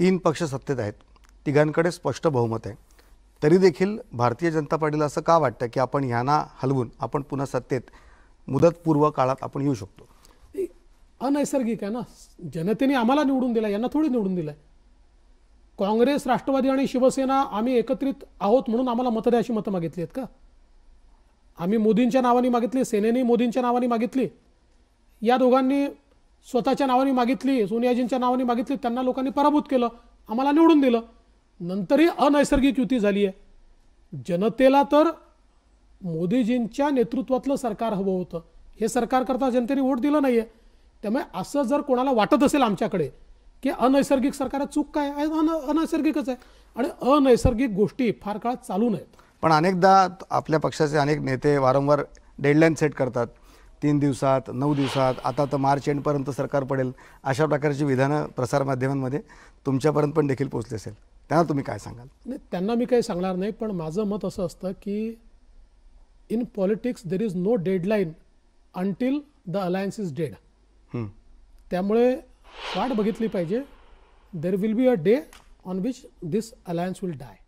तीन पक्ष सत्तेत आहेत तिघांकडे स्पष्ट बहुमत आहे तरी देखील भारतीय जनता पार्टीला असं का वाटतं की आपण ह्यांना हलवून आपण पुन्हा सत्तेत मुदतपूर्व काळात आपण येऊ शकतो अनैसर्गिक आहे ना जनतेने आम्हाला निवडून दिला यांना थोडी निवडून दिलं आहे काँग्रेस राष्ट्रवादी आणि शिवसेना आम्ही एकत्रित आहोत म्हणून आम्हाला मतं द्या अशी मतं मागितली आहेत का आम्ही मोदींच्या नावाने मागितली सेनेने मोदींच्या नावाने मागितली या दोघांनी स्वतःच्या नावाने मागितली सोनियाजींच्या नावाने मागितली त्यांना लोकांनी पराभूत केलं आम्हाला निवडून दिलं नंतरही अनैसर्गिक युती झाली आहे जनतेला तर मोदीजींच्या नेतृत्वातलं सरकार हवं होतं हे सरकार सरकारकरता जनतेने वोट दिलं नाही आहे त्यामुळे असं जर कोणाला वाटत असेल आमच्याकडे की अनैसर्गिक सरकार चूक काय अन अनैसर्गिकच आहे आणि अनैसर्गिक गोष्टी फार काळात चालू नयेत पण अनेकदा आपल्या पक्षाचे अनेक नेते वारंवार डेडलाईन सेट करतात तीन दिवसात नऊ दिवसात आता तर मार्च एंडपर्यंत सरकार पडेल अशा प्रकारची विधानं प्रसारमाध्यमांमध्ये तुमच्यापर्यंत पण देखील पोचली असेल त्यांना तुम्ही काय सांगाल नाही त्यांना मी काही सांगणार नाही पण माझं मत असं असतं की in politics there is no deadline until the alliance is dead त्यामुळे वाट बघितली पाहिजे there will be a day on which this alliance will dye